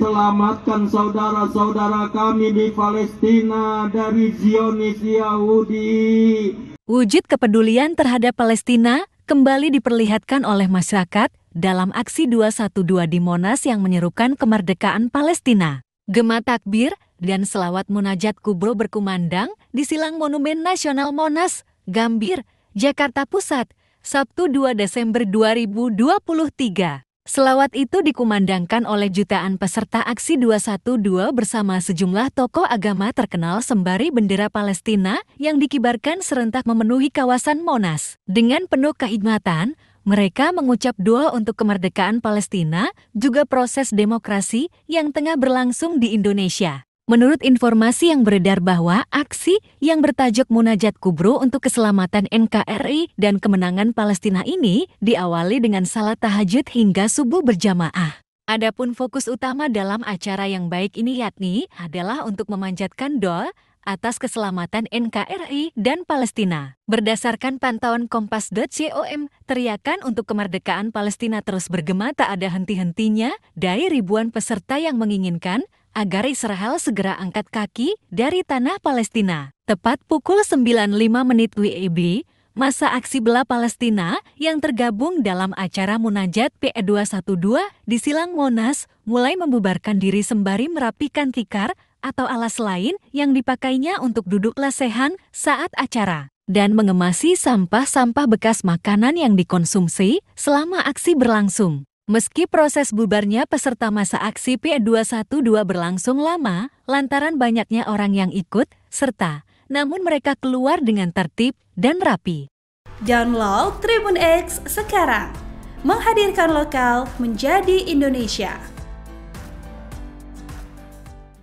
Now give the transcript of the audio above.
Selamatkan saudara-saudara kami di Palestina dari Zionis Yahudi. Wujud kepedulian terhadap Palestina kembali diperlihatkan oleh masyarakat dalam aksi 212 di Monas yang menyerukan kemerdekaan Palestina. Gema takbir dan selawat munajat kubro berkumandang di silang Monumen Nasional Monas, Gambir, Jakarta Pusat, Sabtu 2 Desember 2023. Selawat itu dikumandangkan oleh jutaan peserta aksi 212 bersama sejumlah tokoh agama terkenal sembari bendera Palestina yang dikibarkan serentak memenuhi kawasan Monas. Dengan penuh kehidmatan, mereka mengucap doa untuk kemerdekaan Palestina, juga proses demokrasi yang tengah berlangsung di Indonesia. Menurut informasi yang beredar bahwa aksi yang bertajuk Munajat Kubro untuk keselamatan NKRI dan kemenangan Palestina ini diawali dengan salat tahajud hingga subuh berjamaah. Adapun fokus utama dalam acara yang baik ini yakni adalah untuk memanjatkan doa atas keselamatan NKRI dan Palestina. Berdasarkan pantauan Kompas.com, teriakan untuk kemerdekaan Palestina terus bergema tak ada henti-hentinya dari ribuan peserta yang menginginkan agar Israel segera angkat kaki dari tanah Palestina. Tepat pukul 9.05 menit WIB, e masa aksi bela Palestina yang tergabung dalam acara Munajat PE212 di Silang Monas mulai membubarkan diri sembari merapikan tikar atau alas lain yang dipakainya untuk duduk lesehan saat acara dan mengemasi sampah-sampah bekas makanan yang dikonsumsi selama aksi berlangsung. Meski proses bubarnya peserta masa aksi P212 berlangsung lama, lantaran banyaknya orang yang ikut, serta namun mereka keluar dengan tertib dan rapi. Download Tribun X sekarang, menghadirkan lokal menjadi Indonesia.